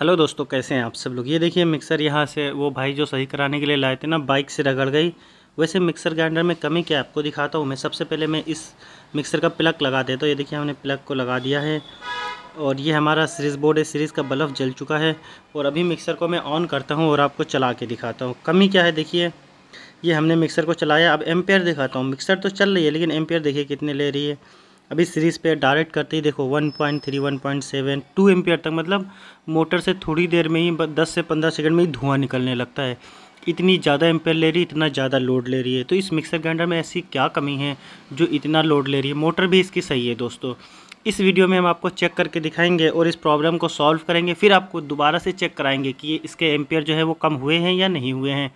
Hello दोस्तों कैसे हैं आप सब लोग ये देखिए मिक्सर यहाँ से वो भाई जो सही कराने के लिए लाए थे ना बाइक से रगड़ गई वैसे मिक्सर ग्राइंडर में कमी क्या आपको दिखाता हूँ मैं सबसे पहले मैं इस मिक्सर का प्लग लगा देता हूँ ये देखिए हमने प्लग को लगा दिया है और ये हमारा सीरीज़ बोर्ड है सीरीज़ का बल्ब जल चुका है और अभी मिक्सर को मैं ऑन करता हूँ और आपको चला के दिखाता हूँ कमी क्या है देखिए ये हमने मिक्सर को चलाया अब एम्पेयर दिखाता हूँ मिक्सर तो चल रही है लेकिन एम्पेयर देखिए कितने ले रही है अभी इस सीरीज़ पे डायरेक्ट करते ही देखो 1.3, 1.7, 2 एम्पियर तक मतलब मोटर से थोड़ी देर में ही 10 से 15 सेकंड में ही धुआं निकलने लगता है इतनी ज़्यादा एम्पेयर ले रही है इतना ज़्यादा लोड ले रही है तो इस मिक्सर ग्राइंडर में ऐसी क्या कमी है जो इतना लोड ले रही है मोटर भी इसकी सही है दोस्तों इस वीडियो में हम आपको चेक करके दिखाएंगे और इस प्रॉब्लम को सॉल्व करेंगे फिर आपको दोबारा से चेक कराएंगे कि इसके एम्पेयर जो है वो कम हुए हैं या नहीं हुए हैं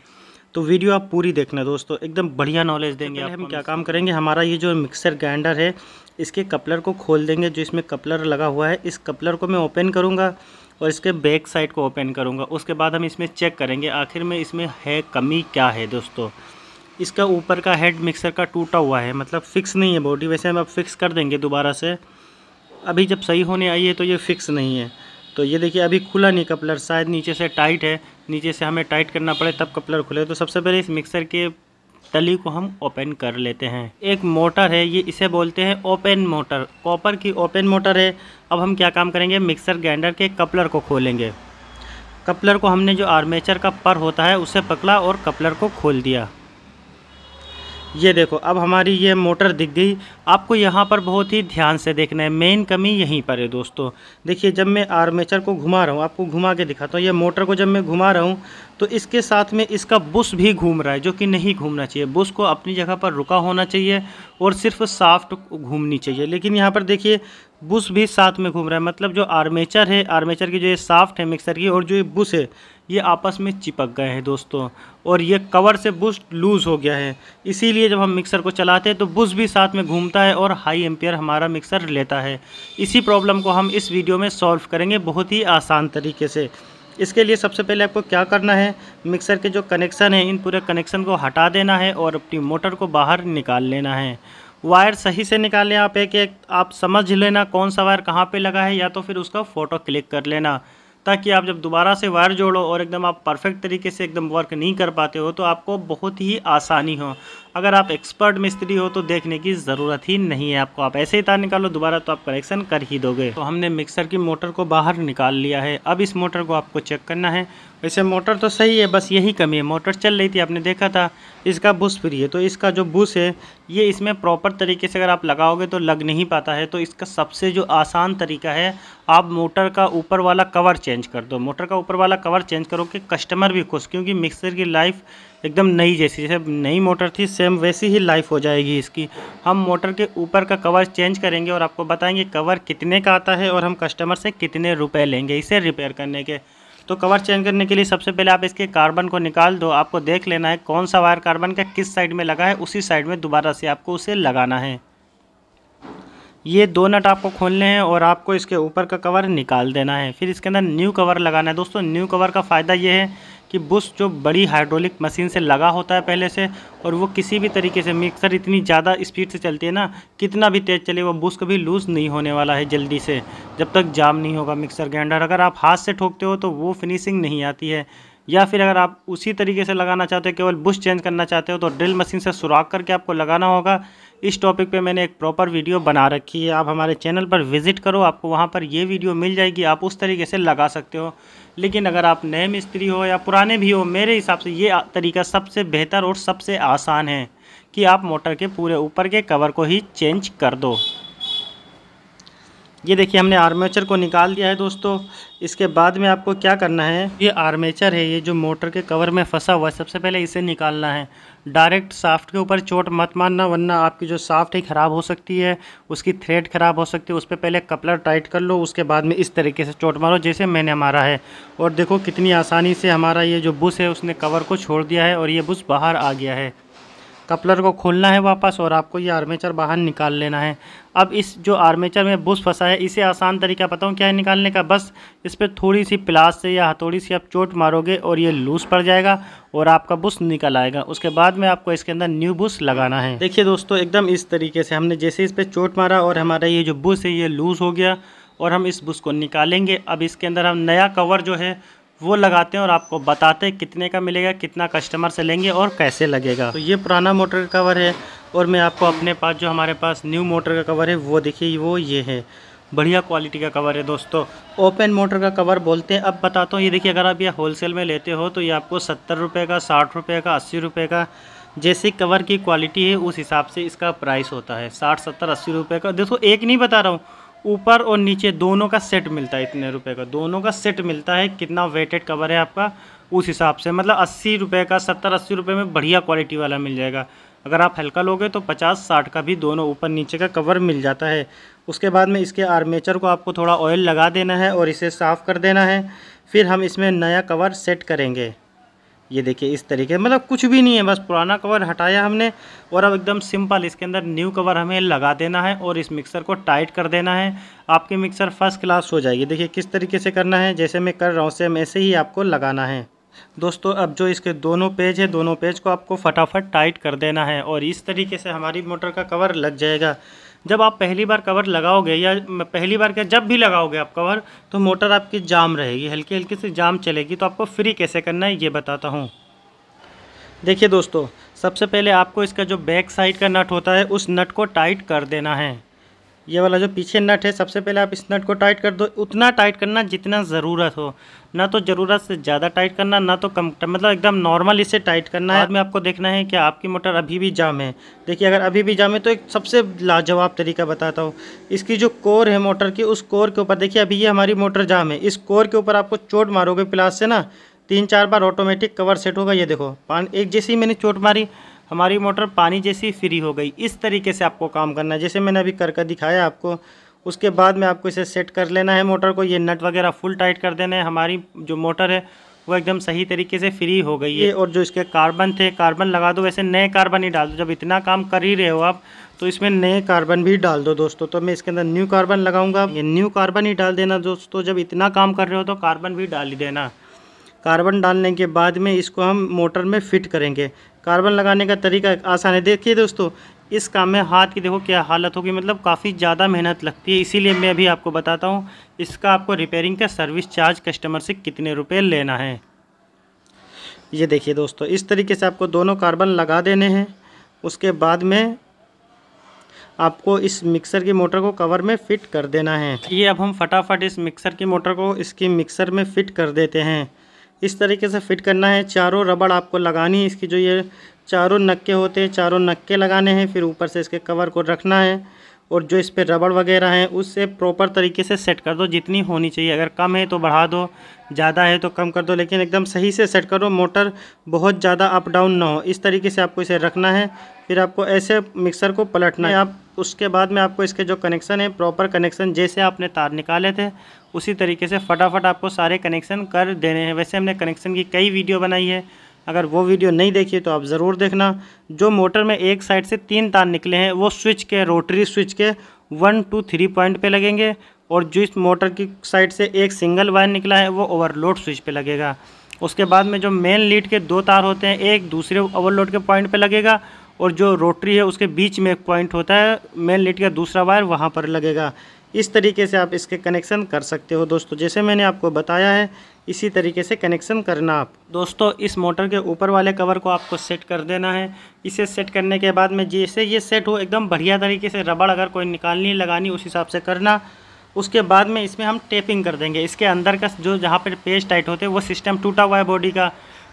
तो वीडियो आप पूरी देखना दोस्तों एकदम बढ़िया नॉलेज देंगे तो हम क्या काम करेंगे हमारा ये जो मिक्सर ग्राइंडर है इसके कपलर को खोल देंगे जो इसमें कपलर लगा हुआ है इस कपलर को मैं ओपन करूँगा और इसके बैक साइड को ओपन करूँगा उसके बाद हम इसमें चेक करेंगे आखिर में इसमें है कमी क्या है दोस्तों इसका ऊपर का हेड मिक्सर का टूटा हुआ है मतलब फ़िक्स नहीं है बॉडी वैसे हम अब फिक्स कर देंगे दोबारा से अभी जब सही होने आई है तो ये फ़िक्स नहीं है तो ये देखिए अभी खुला नहीं कपलर शायद नीचे से टाइट है नीचे से हमें टाइट करना पड़े तब कपलर खुले तो सबसे पहले इस मिक्सर के टली को हम ओपन कर लेते हैं एक मोटर है ये इसे बोलते हैं ओपन मोटर कॉपर की ओपन मोटर है अब हम क्या काम करेंगे मिक्सर ग्राइंडर के कपलर को खोलेंगे कपलर को हमने जो आर्मेचर का पर होता है उसे पकड़ा और कपलर को खोल दिया ये देखो अब हमारी ये मोटर दिख गई आपको यहाँ पर बहुत ही ध्यान से देखना है मेन कमी यहीं पर है दोस्तों देखिए जब मैं आर्मेचर को घुमा रहा हूँ आपको घुमा के दिखाता हूँ ये मोटर को जब मैं घुमा रहा हूँ तो इसके साथ में इसका बुश भी घूम रहा है जो कि नहीं घूमना चाहिए बुश को अपनी जगह पर रुका होना चाहिए और सिर्फ साफ्ट घूमनी चाहिए लेकिन यहाँ पर देखिए बुश भी साथ में घूम रहा है मतलब जो आर्मेचर है आर्मेचर की जो ये साफ्ट है मिक्सर की और जो ये बुश है ये आपस में चिपक गए हैं दोस्तों और ये कवर से बुश लूज़ हो गया है इसीलिए जब हम मिक्सर को चलाते हैं तो बुश भी साथ में घूमता है और हाई एम्पियर हमारा मिक्सर लेता है इसी प्रॉब्लम को हम इस वीडियो में सॉल्व करेंगे बहुत ही आसान तरीके से इसके लिए सबसे पहले आपको क्या करना है मिक्सर के जो कनेक्शन है इन पूरे कनेक्शन को हटा देना है और अपनी मोटर को बाहर निकाल लेना है वायर सही से निकालें आप एक एक आप समझ लेना कौन सा वायर कहाँ पे लगा है या तो फिर उसका फ़ोटो क्लिक कर लेना ताकि आप जब दोबारा से वायर जोड़ो और एकदम आप परफेक्ट तरीके से एकदम वर्क नहीं कर पाते हो तो आपको बहुत ही आसानी हो अगर आप एक्सपर्ट मिस्त्री हो तो देखने की ज़रूरत ही नहीं है आपको आप ऐसे ही तार निकालो दोबारा तो आप करेक्शन कर ही दोगे तो हमने मिक्सर की मोटर को बाहर निकाल लिया है अब इस मोटर को आपको चेक करना है वैसे मोटर तो सही है बस यही कमी है मोटर चल रही थी आपने देखा था इसका बुश फ्री है तो इसका जो बुश है ये इसमें प्रॉपर तरीके से अगर आप लगाओगे तो लग नहीं पाता है तो इसका सबसे जो आसान तरीका है आप मोटर का ऊपर वाला कवर चेंज कर दो मोटर का ऊपर वाला कवर चेंज करो कि कस्टमर भी खुश क्योंकि मिक्सर की लाइफ एकदम नई जैसी जैसे नई मोटर थी सेम वैसी ही लाइफ हो जाएगी इसकी हम मोटर के ऊपर का कवर चेंज करेंगे और आपको बताएंगे कवर कितने का आता है और हम कस्टमर से कितने रुपए लेंगे इसे रिपेयर करने के तो कवर चेंज करने के लिए सबसे पहले आप इसके कार्बन को निकाल दो आपको देख लेना है कौन सा वायर कार्बन का किस साइड में लगा है उसी साइड में दोबारा से आपको उसे लगाना है ये दो नट आपको खोलने हैं और आपको इसके ऊपर का कवर निकाल देना है फिर इसके अंदर न्यू कवर लगाना है दोस्तों न्यू कवर का फ़ायदा ये है कि बुश जो बड़ी हाइड्रोलिक मशीन से लगा होता है पहले से और वो किसी भी तरीके से मिक्सर इतनी ज़्यादा स्पीड से चलती है ना कितना भी तेज़ चले वो बुश कभी लूज़ नहीं होने वाला है जल्दी से जब तक जाम नहीं होगा मिक्सर ग्राइंडर अगर आप हाथ से ठोकते हो तो वो फिनिशिंग नहीं आती है या फिर अगर आप उसी तरीके से लगाना चाहते हो केवल बुश चेंज करना चाहते हो तो ड्रिल मशीन से सुराख करके आपको लगाना होगा इस टॉपिक पे मैंने एक प्रॉपर वीडियो बना रखी है आप हमारे चैनल पर विजिट करो आपको वहाँ पर ये वीडियो मिल जाएगी आप उस तरीके से लगा सकते हो लेकिन अगर आप नए मिस्त्री हो या पुराने भी हो मेरे हिसाब से ये तरीका सबसे बेहतर और सबसे आसान है कि आप मोटर के पूरे ऊपर के कवर को ही चेंज कर दो ये देखिए हमने आर्मेचर को निकाल दिया है दोस्तों इसके बाद में आपको क्या करना है ये आर्मेचर है ये जो मोटर के कवर में फंसा हुआ है सबसे पहले इसे निकालना है डायरेक्ट साफ्ट के ऊपर चोट मत मारना वरना आपकी जो साफ्ट है ख़राब हो सकती है उसकी थ्रेड ख़राब हो सकती है उस पर पहले कपलर टाइट कर लो उसके बाद में इस तरीके से चोट मारो जैसे मैंने मारा है और देखो कितनी आसानी से हमारा ये जो बुश है उसने कवर को छोड़ दिया है और ये बुश बाहर आ गया है कपलर को खोलना है वापस और आपको ये आर्मेचर बाहर निकाल लेना है अब इस जो आर्मेचर में बुश फंसा है इसे आसान तरीका बताऊँ क्या है निकालने का बस इस पर थोड़ी सी प्लास से या हथौड़ी सी आप चोट मारोगे और ये लूज़ पड़ जाएगा और आपका बुश निकल आएगा उसके बाद में आपको इसके अंदर न्यू बुश लगाना है देखिए दोस्तों एकदम इस तरीके से हमने जैसे इस पर चोट मारा और हमारा ये जो बुश है ये लूज़ हो गया और हम इस बुश को निकालेंगे अब इसके अंदर हम नया कवर जो है वो लगाते हैं और आपको बताते हैं कितने का मिलेगा कितना कस्टमर से लेंगे और कैसे लगेगा तो ये पुराना मोटर कवर है और मैं आपको अपने पास जो हमारे पास न्यू मोटर का कवर है वो देखिए वो ये है बढ़िया क्वालिटी का कवर है दोस्तों ओपन मोटर का कवर बोलते हैं अब बताता हूँ ये देखिए अगर आप ये होलसेल में लेते हो तो ये आपको सत्तर रुपये का साठ रुपये का अस्सी रुपये का जैसे कवर की क्वालिटी है उस हिसाब से इसका प्राइस होता है साठ सत्तर अस्सी रुपये का देखो एक नहीं बता रहा हूँ ऊपर और नीचे दोनों का सेट मिलता है इतने रुपए का दोनों का सेट मिलता है कितना वेटेड कवर है आपका उस हिसाब से मतलब अस्सी रुपये का सत्तर अस्सी रुपये में बढ़िया क्वालिटी वाला मिल जाएगा अगर आप हल्का लोगे तो 50-60 का भी दोनों ऊपर नीचे का कवर मिल जाता है उसके बाद में इसके आर्मेचर को आपको थोड़ा ऑयल लगा देना है और इसे साफ़ कर देना है फिर हम इसमें नया कवर सेट करेंगे ये देखिए इस तरीके मतलब कुछ भी नहीं है बस पुराना कवर हटाया हमने और अब एकदम सिंपल इसके अंदर न्यू कवर हमें लगा देना है और इस मिक्सर को टाइट कर देना है आपकी मिक्सर फर्स्ट क्लास हो जाएगी देखिए किस तरीके से करना है जैसे मैं कर रहा हूँ सेम ऐसे ही आपको लगाना है दोस्तों अब जो इसके दोनों पेज है दोनों पेज को आपको फटाफट टाइट कर देना है और इस तरीके से हमारी मोटर का कवर लग जाएगा जब आप पहली बार कवर लगाओगे या पहली बार क्या जब भी लगाओगे आप कवर तो मोटर आपकी जाम रहेगी हल्की हल्की से जाम चलेगी तो आपको फ्री कैसे करना है ये बताता हूँ देखिए दोस्तों सबसे पहले आपको इसका जो बैक साइड का नट होता है उस नट को टाइट कर देना है ये वाला जो पीछे नट है सबसे पहले आप इस नट को टाइट कर दो उतना टाइट करना जितना ज़रूरत हो ना तो ज़रूरत से ज़्यादा टाइट करना ना तो कम मतलब एकदम नॉर्मल इसे टाइट करना है हाँ। आपको देखना है कि आपकी मोटर अभी भी जाम है देखिए अगर अभी भी जाम है तो एक सबसे लाजवाब तरीका बताता हूँ इसकी जो कोर है मोटर की उस कोर के ऊपर देखिए अभी ये हमारी मोटर जाम है इस कोर के ऊपर आपको चोट मारोगे प्लास से ना तीन चार बार ऑटोमेटिक कवर सेट होगा ये देखो पान एक जैसे ही मैंने चोट मारी हमारी मोटर पानी जैसी फ्री हो गई इस तरीके से आपको काम करना है जैसे मैंने अभी कर कर दिखाया आपको उसके बाद में आपको इसे सेट कर लेना है मोटर को ये नट वगैरह फुल टाइट कर देना है हमारी जो मोटर है वो एकदम सही तरीके से फ्री हो गई है और जो इसके कार्बन थे कार्बन लगा दो वैसे नए कार्बन ही डाल दो जब इतना काम कर ही रहे हो आप तो इसमें नए कार्बन भी डाल दो दोस्तों तो मैं इसके अंदर न्यू कार्बन लगाऊंगा ये न्यू कार्बन ही डाल देना दोस्तों जब इतना काम कर रहे हो तो कार्बन भी डाल ही देना कार्बन डालने के बाद में इसको हम मोटर में फिट करेंगे कार्बन लगाने का तरीका आसान है देखिए दोस्तों इस काम में हाथ की देखो क्या हालत होगी मतलब काफ़ी ज़्यादा मेहनत लगती है इसीलिए मैं अभी आपको बताता हूँ इसका आपको रिपेयरिंग का सर्विस चार्ज कस्टमर से कितने रुपए लेना है ये देखिए दोस्तों इस तरीके से आपको दोनों कार्बन लगा देने हैं उसके बाद में आपको इस मिक्सर की मोटर को कवर में फ़िट कर देना है ये अब हम फटाफट इस मिक्सर की मोटर को इसकी मिक्सर में फ़िट कर देते हैं इस तरीके से फिट करना है चारों रबड़ आपको लगानी है इसकी जो ये चारों नक्के होते हैं चारों नक्के लगाने हैं फिर ऊपर से इसके कवर को रखना है और जो इस पर रबड़ वगैरह है उससे प्रॉपर तरीके से सेट कर दो जितनी होनी चाहिए अगर कम है तो बढ़ा दो ज़्यादा है तो कम कर दो लेकिन एकदम सही से सेट करो मोटर बहुत ज़्यादा अप डाउन ना हो इस तरीके से आपको इसे रखना है फिर आपको ऐसे मिक्सर को पलटना है आप उसके बाद में आपको इसके जो कनेक्शन है प्रॉपर कनेक्शन जैसे आपने तार निकाले थे उसी तरीके से फटाफट आपको सारे कनेक्शन कर देने हैं वैसे हमने कनेक्शन की कई वीडियो बनाई है अगर वो वीडियो नहीं देखी तो आप ज़रूर देखना जो मोटर में एक साइड से तीन तार निकले हैं वो स्विच के रोटरी स्विच के वन टू थ्री पॉइंट पे लगेंगे और जो इस मोटर की साइड से एक सिंगल वायर निकला है वो ओवरलोड स्विच पे लगेगा उसके बाद में जो मेन लीड के दो तार होते हैं एक दूसरे ओवरलोड के पॉइंट पर लगेगा और जो रोटरी है उसके बीच में एक पॉइंट होता है मेन लीड का दूसरा वायर वहाँ पर लगेगा इस तरीके से आप इसके कनेक्शन कर सकते हो दोस्तों जैसे मैंने आपको बताया है इसी तरीके से कनेक्शन करना आप दोस्तों इस मोटर के ऊपर वाले कवर को आपको सेट कर देना है इसे सेट करने के बाद में जैसे ये सेट हो एकदम बढ़िया तरीके से रबड़ अगर कोई निकालनी लगानी उस हिसाब से करना उसके बाद में इसमें हम टेपिंग कर देंगे इसके अंदर का जो जहाँ पर पेज टाइट होते हैं वो सिस्टम टूटा हुआ है बॉडी का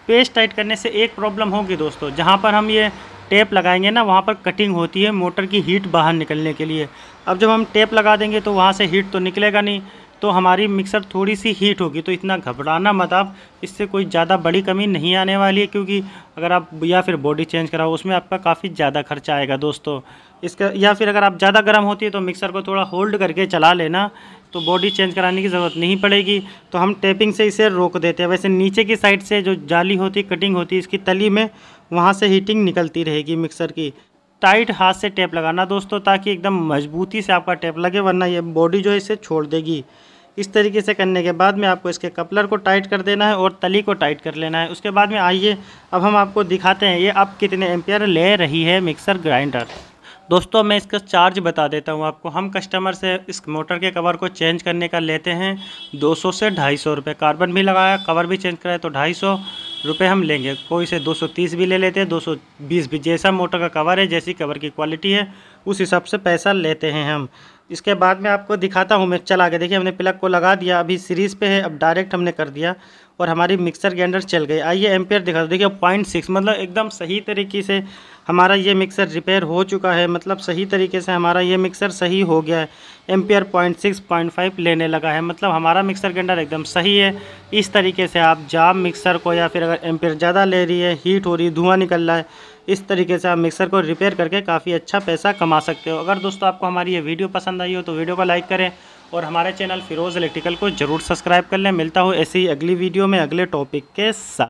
पेज टाइट करने से एक प्रॉब्लम होगी दोस्तों जहाँ पर हम ये टेप लगाएंगे ना वहाँ पर कटिंग होती है मोटर की हीट बाहर निकलने के लिए अब जब हम टेप लगा देंगे तो वहाँ से हीट तो निकलेगा नहीं तो हमारी मिक्सर थोड़ी सी हीट होगी तो इतना घबराना मत आप इससे कोई ज़्यादा बड़ी कमी नहीं आने वाली है क्योंकि अगर आप या फिर बॉडी चेंज कराओ उसमें आपका काफ़ी ज़्यादा खर्चा आएगा दोस्तों इसका या फिर अगर आप ज़्यादा गर्म होती है तो मिक्सर को थोड़ा होल्ड करके चला लेना तो बॉडी चेंज कराने की ज़रूरत नहीं पड़ेगी तो हम टेपिंग से इसे रोक देते हैं वैसे नीचे की साइड से जो जाली होती कटिंग होती है इसकी तली में वहाँ से हीटिंग निकलती रहेगी मिक्सर की टाइट हाथ से टेप लगाना दोस्तों ताकि एकदम मजबूती से आपका टेप लगे वरना ये बॉडी जो है इसे छोड़ देगी इस तरीके से करने के बाद में आपको इसके कपलर को टाइट कर देना है और तली को टाइट कर लेना है उसके बाद में आइए अब हम आपको दिखाते हैं ये आप कितने एम्पियर ले रही है मिक्सर ग्राइंडर दोस्तों मैं इसका चार्ज बता देता हूँ आपको हम कस्टमर से इस मोटर के कवर को चेंज करने का लेते हैं 200 से ढाई सौ रुपये कार्बन भी लगाया कवर भी चेंज कराया तो ढाई सौ रुपये हम लेंगे कोई से 230 भी ले लेते हैं 220 भी जैसा मोटर का कवर है जैसी कवर की क्वालिटी है उस हिसाब से पैसा लेते हैं हम इसके बाद में आपको दिखाता हूँ मैं चला के देखिए हमने प्लग को लगा दिया अभी सीरीज़ पे है अब डायरेक्ट हमने कर दिया और हमारी मिक्सर ग्राइंडर चल गई आइए एम्पेयर दिखा दो देखिए पॉइंट सिक्स मतलब एकदम सही तरीके से हमारा ये मिक्सर रिपेयर हो चुका है मतलब सही तरीके से हमारा ये मिक्सर सही हो गया है ampere point six point five लेने लगा है मतलब हमारा मिक्सर ग्रेंडर एकदम सही है इस तरीके से आप जाम मिक्सर को या फिर अगर एम्पियर ज़्यादा ले रही है हीट हो रही है धुआं निकल रहा है इस तरीके से आप मिक्सर को रिपेयर करके काफ़ी अच्छा पैसा कमा सकते हो अगर दोस्तों आपको हमारी ये वीडियो पसंद आई हो तो वीडियो को लाइक करें और हमारे चैनल फिरोज़ इलेक्ट्रिकल को ज़रूर सब्सक्राइब कर लें मिलता हो ऐसी अगली वीडियो में अगले टॉपिक के साथ